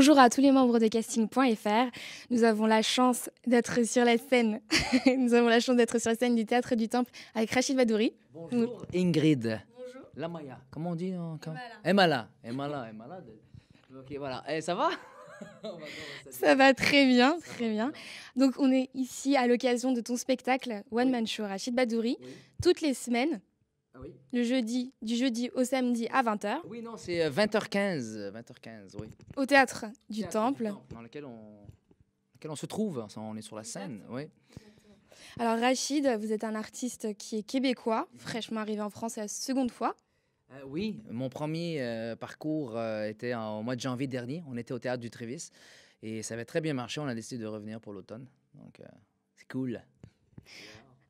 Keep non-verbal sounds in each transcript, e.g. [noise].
Bonjour à tous les membres de casting.fr. Nous avons la chance d'être sur la scène. [laughs] Nous avons la chance d'être sur la scène du théâtre du Temple avec Rachid Badouri. Bonjour Ingrid. Bonjour. Maya, Comment on dit hein, Emala. Emala. Emala. Ok, voilà. Eh, ça va [laughs] ça va très bien, très bien. Donc on est ici à l'occasion de ton spectacle One Man Show Rachid Badouri, toutes les semaines ah Le jeudi, du jeudi au samedi à 20h. Oui, non, c'est 20h15. Euh, 20h15, euh, Au théâtre du Temple. dans lequel on, se trouve. Hein, on est sur la scène, oui. Alors, Rachid, vous êtes un artiste qui est québécois, fraîchement arrivé en France la seconde fois. Euh, oui, mon premier parcours était au mois de janvier dernier. On était au théâtre du Trévis et ça avait très bien marché. On a décidé de revenir pour l'automne. Donc, c'est cool.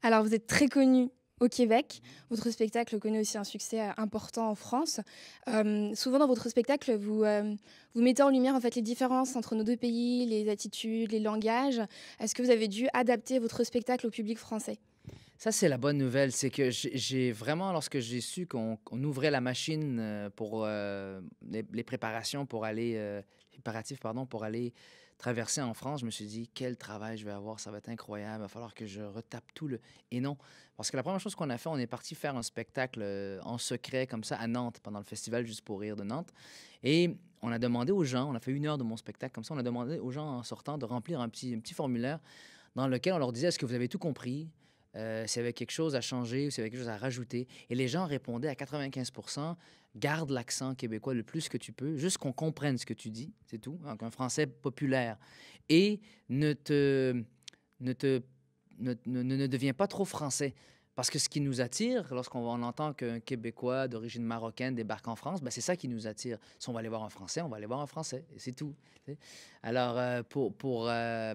Alors, vous êtes très connu au Québec. Votre spectacle connaît aussi un succès euh, important en France. Euh, souvent dans votre spectacle, vous, euh, vous mettez en lumière en fait les différences entre nos deux pays, les attitudes, les langages. Est-ce que vous avez dû adapter votre spectacle au public français ça, c'est la bonne nouvelle. C'est que j'ai vraiment, lorsque j'ai su qu'on ouvrait la machine pour les, préparations pour aller, préparatifs, pardon, pour aller traversé en France, je me suis dit, quel travail je vais avoir, ça va être incroyable, il va falloir que je retape tout le... Et non, parce que la première chose qu'on a fait, on est parti faire un spectacle euh, en secret comme ça à Nantes, pendant le festival Juste pour rire de Nantes. Et on a demandé aux gens, on a fait une heure de mon spectacle comme ça, on a demandé aux gens en sortant de remplir un petit, un petit formulaire dans lequel on leur disait, est-ce que vous avez tout compris? Euh, s'il y avait quelque chose à changer ou s'il y avait quelque chose à rajouter. Et les gens répondaient à 95 garde l'accent québécois le plus que tu peux, juste qu'on comprenne ce que tu dis, c'est tout, donc hein, un français populaire. Et ne te. ne te. ne, ne, deviens pas trop français. Parce que ce qui nous attire, lorsqu'on entend qu'un Québécois d'origine marocaine débarque en France, ben, c'est ça qui nous attire. Si on va aller voir un Français, on va aller voir un Français, et c'est tout. Alors, euh, pour, pour, euh,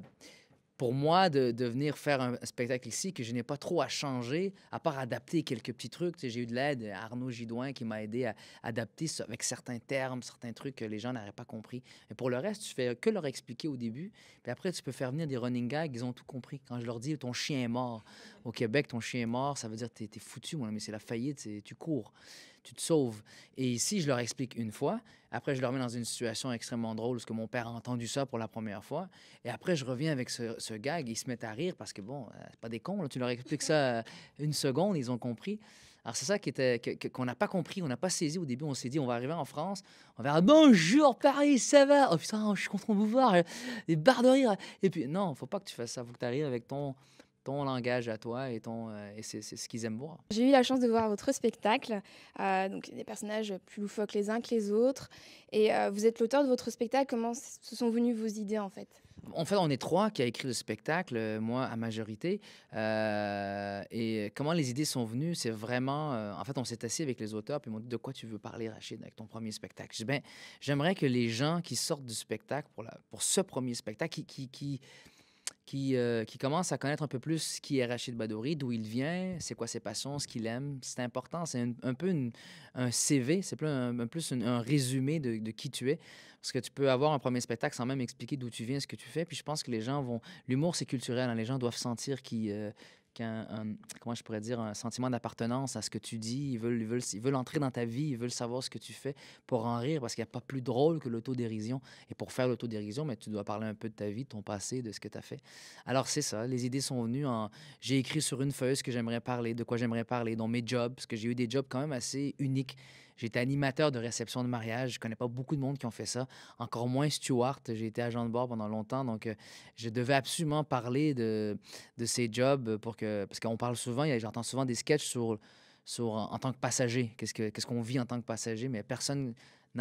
pour moi, de, venir faire un, spectacle ici que je n'ai pas trop à changer, à part adapter quelques petits trucs. J'ai eu de l'aide, euh, Arnaud Gidouin qui m'a aidé à adapter ça, avec certains termes, certains trucs que les gens n'auraient pas compris. Mais pour le reste, tu fais que leur expliquer au début, puis après, tu peux faire venir des running gags, ils ont tout compris. Quand je leur dis ton chien est mort, au Québec, ton chien est mort, ça veut dire tu es foutu, mais c'est la faillite, tu cours tu te sauves. Et ici, je leur explique une fois. Après, je leur mets dans une situation extrêmement drôle, parce que mon père a entendu ça pour la première fois. Et après, je reviens avec ce, gag. Ils se mettent à rire parce que, bon, euh, c'est pas des cons. Tu leur expliques ça euh, une seconde, ils ont compris. Alors, c'est ça qui était, qu'on n'a pas compris, on n'a pas saisi au début. On s'est dit, on va arriver en France, on va dire bonjour Paris, ça va Oh putain, je suis content de vous voir, des euh, barres de rire. Et puis, non, faut pas que tu fasses ça, faut que tu arrives avec ton, ton langage à toi et, ton, euh, et c'est, ce qu'ils aiment voir. J'ai eu la chance de voir votre spectacle, euh, donc des personnages plus loufoques les uns que les autres. Et euh, vous êtes l'auteur de votre spectacle. Comment se sont venues vos idées en fait en fait, on est trois qui a écrit le spectacle, moi à majorité. et comment les idées sont venues, c'est vraiment. en fait, on s'est assis avec les auteurs, puis ils m'ont dit De quoi tu veux parler, Rachid, avec ton premier spectacle Ben, j'aimerais que les gens qui sortent du spectacle, pour, la, pour ce premier spectacle, qui, qui, qui euh, qui, commence à connaître un peu plus qui est Rachid Badouri, d'où il vient, c'est quoi ses passions, ce qu'il aime. C'est important, c'est un, peu un CV, c'est plus un, plus un résumé de, qui tu es, parce que tu peux avoir un premier spectacle sans même expliquer d'où tu viens, ce que tu fais, puis je pense que les gens vont... L'humour, c'est culturel, hein. les gens doivent sentir qui. Euh, un, comment je pourrais dire, un sentiment d'appartenance à ce que tu dis. Ils veulent, ils, veulent, entrer dans ta vie, ils veulent savoir ce que tu fais pour en rire parce qu'il n'y a pas plus drôle que l'autodérision. Et pour faire l'autodérision, mais tu dois parler un peu de ta vie, de ton passé, de ce que tu as fait. Alors c'est ça, les idées sont venues en... J'ai écrit sur une feuille ce que j'aimerais parler, de quoi j'aimerais parler, dans mes jobs, parce que j'ai eu des jobs quand même assez uniques. J'étais animateur de réception de mariage. Je connais pas beaucoup de monde qui ont fait ça. Encore moins Stuart. J'ai été agent de bord pendant longtemps. Donc, euh, je devais absolument parler de, de ces jobs pour que. Parce qu'on parle souvent, j'entends souvent des sketchs sur, sur en, tant que passager. Qu'est-ce qu'on vit en tant que passager, mais personne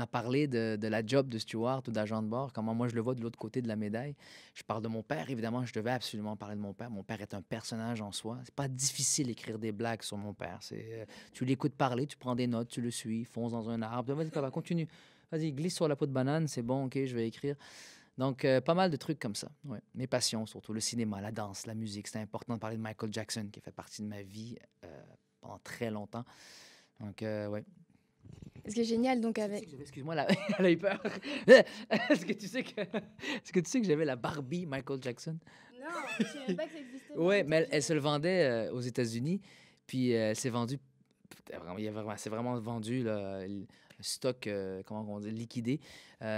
a parlé de, la job de steward ou d'agent de bord, comment moi je le vois de l'autre côté de la médaille. Je parle de mon père, évidemment, je devais absolument parler de mon père. Mon père est un personnage en soi. C'est pas difficile d'écrire des blagues sur mon père. C'est, euh, tu l'écoutes parler, tu prends des notes, tu le suis, fonce dans un arbre. Vas-y, papa, continue. Vas-y, glisse sur la peau de banane, c'est bon, ok, je vais écrire. Donc, euh, pas mal de trucs comme ça. Mes passions, surtout le cinéma, la danse, la musique. C'est important de parler de Michael Jackson, qui fait partie de ma vie euh, pendant très longtemps. Donc, euh, ouais, ce que est génial, donc avec. Excuse-moi, là, [laughs] elle a eu peur. [laughs] Est-ce que tu sais que, ce que tu sais que j'avais la Barbie Michael Jackson Non, je savais pas que ça existait. Oui, mais elle, se le vendait euh, aux États-Unis, puis c'est euh, elle s'est vendue. c'est vraiment vendu le stock, euh, comment on dit, liquidé.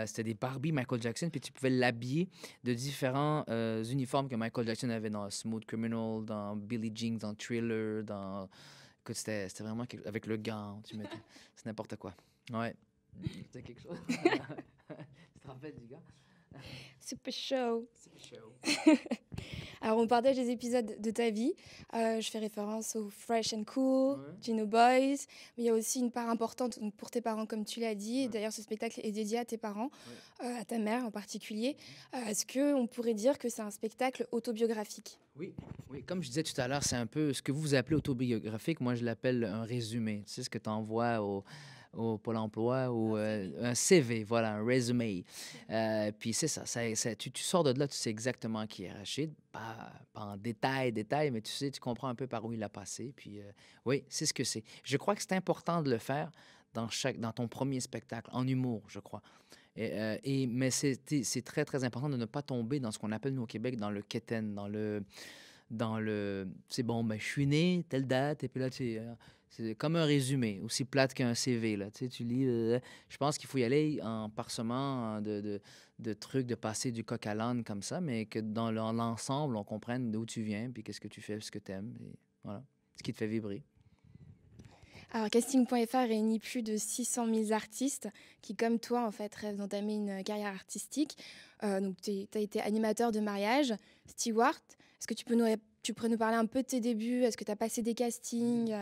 c'était des Barbie Michael Jackson, puis tu pouvais l'habiller de différents uniformes que Michael Jackson avait dans Smooth Criminal, dans Billie Jean, dans Thriller, dans que c'était vraiment avec le gain, tu [laughs] C'est n'importe quoi. Ouais. C'était quelque chose. [laughs] tu te rappelles du gars [laughs] Super show. Super show. [laughs] Alors, on partage des épisodes de ta vie. Euh, je fais référence au Fresh and Cool, Gino Boys. Mais il y a aussi une part importante pour tes parents, comme tu l'as dit. D'ailleurs, ce spectacle est dédié à tes parents, euh, à ta mère en particulier. Euh, est-ce qu'on pourrait dire que c'est un spectacle autobiographique oui, oui, comme je disais tout à l'heure, c'est un peu ce que vous appelez autobiographique. Moi, je l'appelle un résumé. Tu sais, ce que tu envoies au au Pôle emploi ou un CV, euh, voilà, un résumé. Euh, puis c'est ça, tu, sors de là, tu sais exactement qui est Rachid, pas, pas, en détail, détail, mais tu sais, tu comprends un peu par où il a passé. Puis euh, oui, c'est ce que c'est. Je crois que c'est important de le faire dans, chaque, dans ton premier spectacle, en humour, je crois. Et, et, mais c'est très, très important de ne pas tomber dans ce qu'on appelle, nous, au Québec, dans le keten, dans le... Dans le c'est bon, ben, je suis né, telle date, et puis là, tu c'est comme un résumé, aussi plate qu'un CV. Là. Tu, lis, euh, je pense qu'il faut y aller en parsemant hein, de, trucs, de passer du coq à l'âne comme ça, mais que dans l'ensemble, on comprenne d'où tu viens, puis qu'est-ce que tu fais, ce que tu aimes, et voilà, ce qui te fait vibrer. Alors, casting.fr réunit plus de 600 000 artistes qui, comme toi, en fait, rêvent d'entamer une euh, carrière artistique. Euh, donc, tu as été animateur de mariage. Stewart, est-ce que tu, peux nous, tu pourrais nous parler un peu de tes débuts Est-ce que tu as passé des castings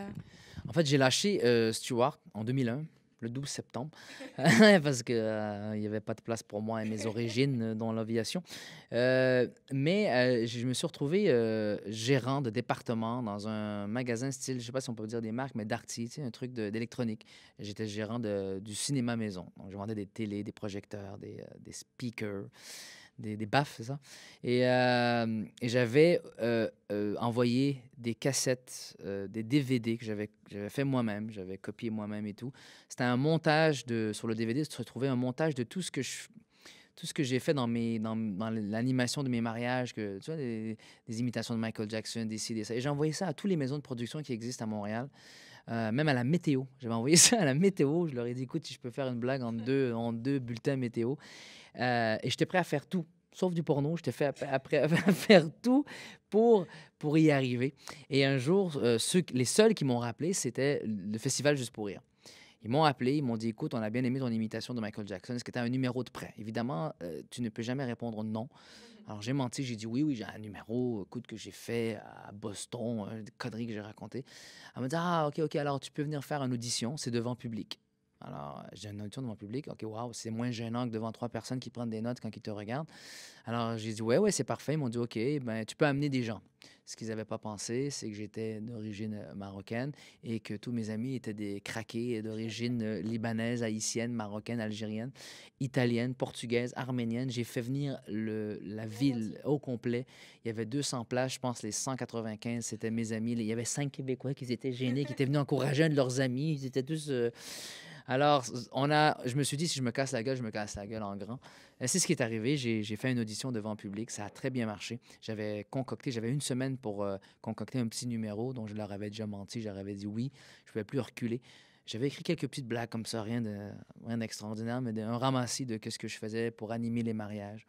en fait, j'ai lâché euh, Stuart en 2001, le 12 septembre, [laughs] parce qu'il euh, n'y avait pas de place pour moi et mes origines dans l'aviation. Euh, mais je me suis retrouvé gérant de département dans un magasin style, je ne sais pas si on peut dire des marques, mais d'arty, un truc d'électronique. J'étais gérant du cinéma maison. Donc, je vendais des télés, des projecteurs, des, des speakers des, des baffes, c'est ça. Et, euh, et j'avais euh, euh, envoyé des cassettes, des DVD que j'avais fait moi-même, j'avais copié moi-même et tout. C'était un montage de, sur le DVD, se retrouvait un montage de tout ce que je tout ce que j'ai fait dans, mes, dans, dans l'animation de mes mariages, que, tu des, imitations de Michael Jackson, des CD, ça. Et j'ai envoyé ça à toutes les maisons de production qui existent à Montréal. Euh, même à la météo. J'avais envoyé [laughs] ça à la météo. Je leur ai dit, écoute, si je peux faire une blague en deux, en deux bulletins météo. Euh, et j'étais prêt à faire tout, sauf du porno. J'étais fait après à [laughs] faire tout pour, pour y arriver. Et un jour, euh, ceux, les seuls qui m'ont rappelé, c'était le festival Juste pour rire. Ils m'ont appelé, ils m'ont dit Écoute, on a bien aimé ton imitation de Michael Jackson. Est-ce que tu as un numéro de prêt Évidemment, euh, tu ne peux jamais répondre non. Mhm. Alors, j'ai menti, j'ai dit Oui, oui, j'ai un numéro, écoute, que j'ai fait à Boston, une hein, connerie que j'ai raconté. Elle m'a dit Ah, OK, OK, alors tu peux venir faire une audition, c'est devant public. Alors, j'ai une audition devant le public. OK, waouh, c'est moins gênant que devant trois personnes qui prennent des notes quand ils te regardent. Alors, j'ai dit, ouais, ouais, c'est parfait. Ils m'ont dit, OK, ben, tu peux amener des gens. Ce qu'ils n'avaient pas pensé, c'est que j'étais d'origine euh, marocaine et que tous mes amis étaient des craqués d'origine euh, libanaise, haïtienne, marocaine, algérienne, italienne, portugaise, arménienne. J'ai fait venir le, la ah, ville au complet. Il y avait 200 places, je pense les 195, c'était mes amis. Il y avait cinq Québécois qui étaient gênés, qui étaient venus encourager un de leurs amis. Ils étaient tous... Euh, alors, on a, je me suis dit, si je me casse la gueule, je me casse la gueule en grand. Euh, c'est ce qui est arrivé. J'ai fait une audition devant public. Ça a très bien marché. J'avais concocté, j'avais une semaine pour euh, concocter un petit numéro dont je leur avais déjà menti. Je dit oui. Je ne pouvais plus reculer. J'avais écrit quelques petites blagues comme ça, rien d'extraordinaire, de, mais un ramassis de ce que je faisais pour animer les mariages.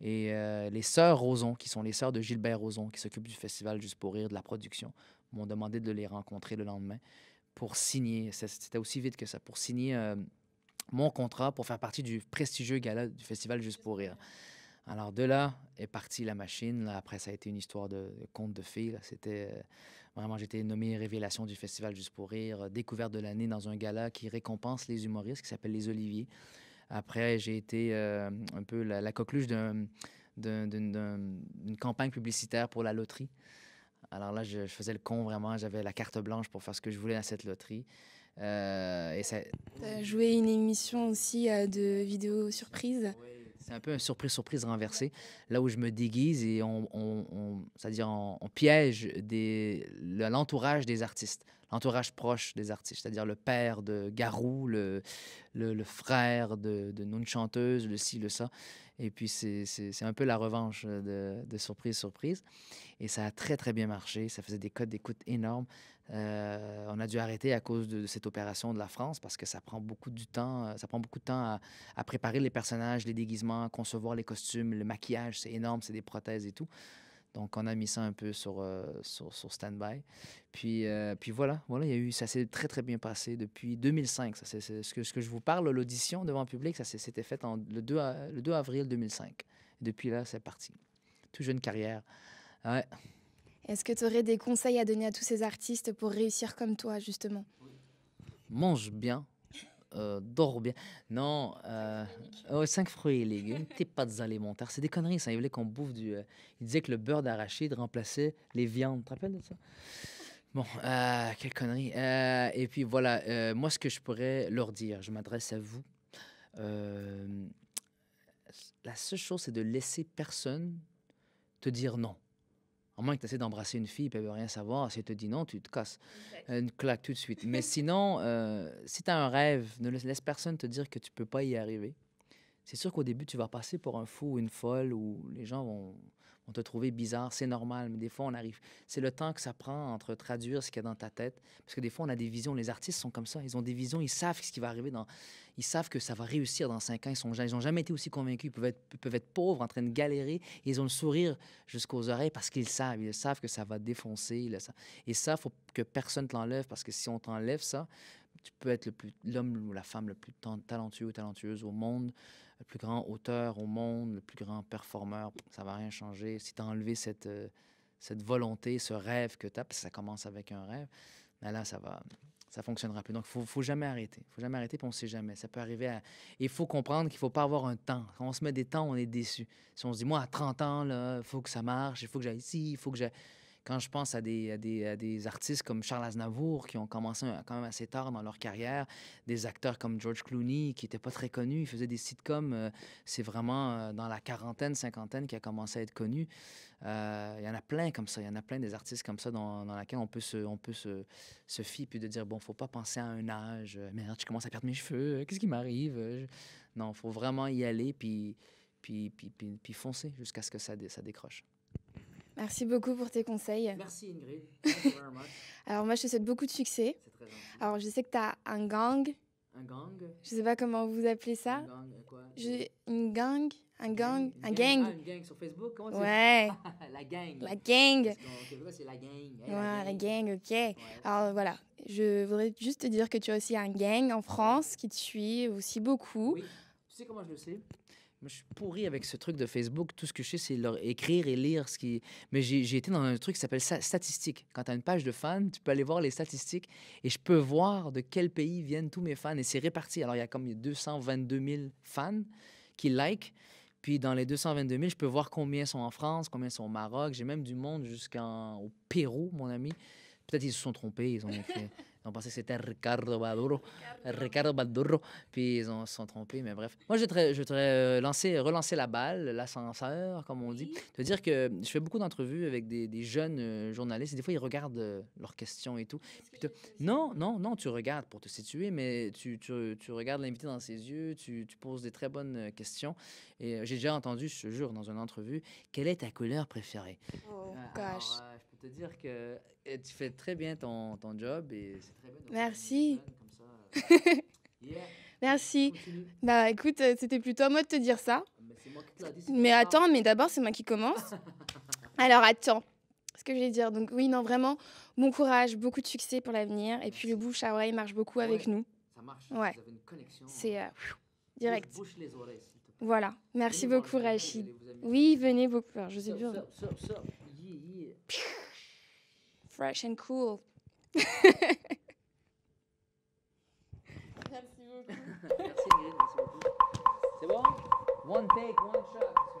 Et euh, les sœurs Roson, qui sont les sœurs de Gilbert Roson, qui s'occupent du festival Juste pour rire, de la production, m'ont demandé de les rencontrer le lendemain pour signer, c'était aussi vite que ça, pour signer euh, mon contrat pour faire partie du prestigieux gala du festival Juste pour rire. Alors de là est partie la machine. après, ça a été une histoire de, conte de fées. C'était euh, vraiment, j'étais nommé révélation du festival Juste pour rire, euh, découverte de l'année dans un gala qui récompense les humoristes, qui s'appelle les Oliviers. Après, j'ai été euh, un peu la, coqueluche d'une campagne publicitaire pour la loterie. Alors là, je, faisais le con vraiment. J'avais la carte blanche pour faire ce que je voulais dans cette loterie. Euh, et ça... T'as joué une émission aussi euh, de vidéo surprise. C'est un peu un surprise-surprise renversé, là où je me déguise et on, c'est-à-dire piège l'entourage des artistes l'entourage proche des artistes, c'est-à-dire le père de Garou, le, frère de, de non chanteuse, le ci, le ça. Et puis, c'est un peu la revanche de, surprise, surprise. Et ça a très, très bien marché. Ça faisait des codes d'écoute énormes. Euh, on a dû arrêter à cause de, cette opération de la France parce que ça prend beaucoup du temps. Euh, ça prend beaucoup de temps à, à préparer les personnages, les déguisements, concevoir les costumes, le maquillage. C'est énorme, c'est des prothèses et tout. Donc, on a mis ça un peu sur, euh, sur, sur stand-by. Puis, euh, puis voilà, voilà, il y eu, ça s'est très, très bien passé depuis 2005. c'est, ce, que, ce que je vous parle, l'audition devant le public, ça c'était fait en, le, 2 le 2 avril 2005. Depuis là, c'est parti. Tout jeune carrière. Ouais. Est-ce que tu aurais des conseils à donner à tous ces artistes pour réussir comme toi, justement? Mange bien, euh, dors bien. Non, cinq fruits et euh, légumes, [laughs] tes pâtes alimentaires. C'est des conneries, ça. Il voulait qu'on bouffe du. Euh, il disait que le beurre d'arachide remplaçait les viandes. Tu te rappelles de ça? Bon, quelle connerie. et puis voilà, moi, ce que je pourrais leur dire, je m'adresse à vous. la seule chose, c'est de laisser personne te dire non. À moins que tu essaies d'embrasser une fille, elle ne veut rien savoir. Si elle te dit non, tu te casses. Une claque tout de suite. Mais [laughs] sinon, euh, si tu as un rêve, ne laisse personne te dire que tu peux pas y arriver. C'est sûr qu'au début, tu vas passer pour un fou ou une folle, où les gens vont on te trouvait bizarre, c'est normal, mais des fois, on arrive. C'est le temps que ça prend entre traduire ce qu'il y a dans ta tête, parce que des fois, on a des visions. Les artistes sont comme ça, ils ont des visions, ils savent ce qui va arriver dans. Ils savent que ça va réussir dans cinq ans. Ils n'ont ils ont jamais été aussi convaincus. Ils peuvent être, peuvent être pauvres, en train de galérer. ils ont le sourire jusqu'aux oreilles parce qu'ils savent. Ils savent que ça va défoncer. Ils savent. Et ça, faut que personne te l'enlève, parce que si on t'enlève ça, tu peux être l'homme ou la femme le plus talentueux ou talentueuse au monde, le plus grand auteur au monde, le plus grand performeur, ça va rien changer. Si tu as enlevé cette, euh, cette volonté, ce rêve que tu as, parce que ça commence avec un rêve, ben là, ça va ça fonctionnera plus. Donc, il faut, faut jamais arrêter. faut jamais arrêter, puis on ne sait jamais. Ça peut arriver à... Il faut comprendre qu'il faut pas avoir un temps. Quand on se met des temps, on est déçu. Si on se dit, moi, à 30 ans, il faut que ça marche, il faut que j'aille ici, il faut que j'aille quand je pense à des, des, artistes comme Charles Aznavour, qui ont commencé quand même assez tard dans leur carrière, des acteurs comme George Clooney, qui n'étaient pas très connu, il faisait des sitcoms, euh, c'est vraiment euh, dans la quarantaine, cinquantaine qu'il a commencé à être connu. Euh, il y en a plein comme ça, il y en a plein des artistes comme ça dans, dans laquelle on peut, se, on peut se, fier, puis de dire, bon, faut pas penser à un âge, merde, je commence à perdre mes cheveux, qu'est-ce qui m'arrive? Non, Non, faut vraiment y aller, puis, puis, foncer jusqu'à ce que ça, ça décroche. Merci beaucoup pour tes conseils. Merci Ingrid. [laughs] Alors moi, je te souhaite beaucoup de succès. Alors je sais que tu as un gang. Un gang Je sais pas comment vous appelez ça. Un gang, quoi Une gang un gang, un gang. Ah, une gang sur Facebook, comment Ouais. [laughs] la gang. La gang. la gang. la gang, ok. Alors voilà, je voudrais juste te dire que tu as aussi un gang en France qui te suit aussi beaucoup. Oui. Tu sais comment je le sais je suis pourri avec ce truc de Facebook. Tout ce que je sais, c'est leur écrire et lire ce qui. Mais j'ai été dans un truc qui s'appelle statistique. Quand tu as une page de fans, tu peux aller voir les statistiques et je peux voir de quel pays viennent tous mes fans. Et c'est réparti. Alors, il y a comme 222 000 fans qui like. Puis dans les 222 000, je peux voir combien sont en France, combien sont au Maroc. J'ai même du monde jusqu'au Pérou, mon ami. Peut-être ils se sont trompés, ils ont fait... Ils ont que c'était Ricardo Baduro. Ricardo, Puis ils se sont trompés, mais bref. Moi, je voudrais, je voudrais euh, relancer la balle, l'ascenseur, comme on dit. veut dire que je fais beaucoup d'entrevues avec des, jeunes euh, journalistes. Et des fois, ils regardent euh, leurs questions et tout. non, non, non, tu regardes pour te situer, mais tu, tu, regardes l'invité dans ses yeux, tu, poses des très bonnes questions. Et j'ai déjà entendu, je te jure, dans une entrevue, quelle est ta couleur préférée? Oh, ah, dire que eh, tu fais très bien ton, ton job et c'est très bien. Merci. [laughs] Merci. Bah écoute, euh, c'était plutôt à moi de te dire ça. Mais, attends, mais d'abord c'est moi qui commence. [laughs] Alors attends, ce que je vais dire. Donc oui, non, vraiment, bon courage, beaucoup de succès pour l'avenir. Et puis le bouche à oreille marche beaucoup avec nous. Ça marche. Ouais. C'est direct. Voilà. Merci beaucoup, Rachid. Oui, venez beaucoup. Alors, je sais bien. fresh and cool. Merci beaucoup. Merci, C'est bon? One take, one shot.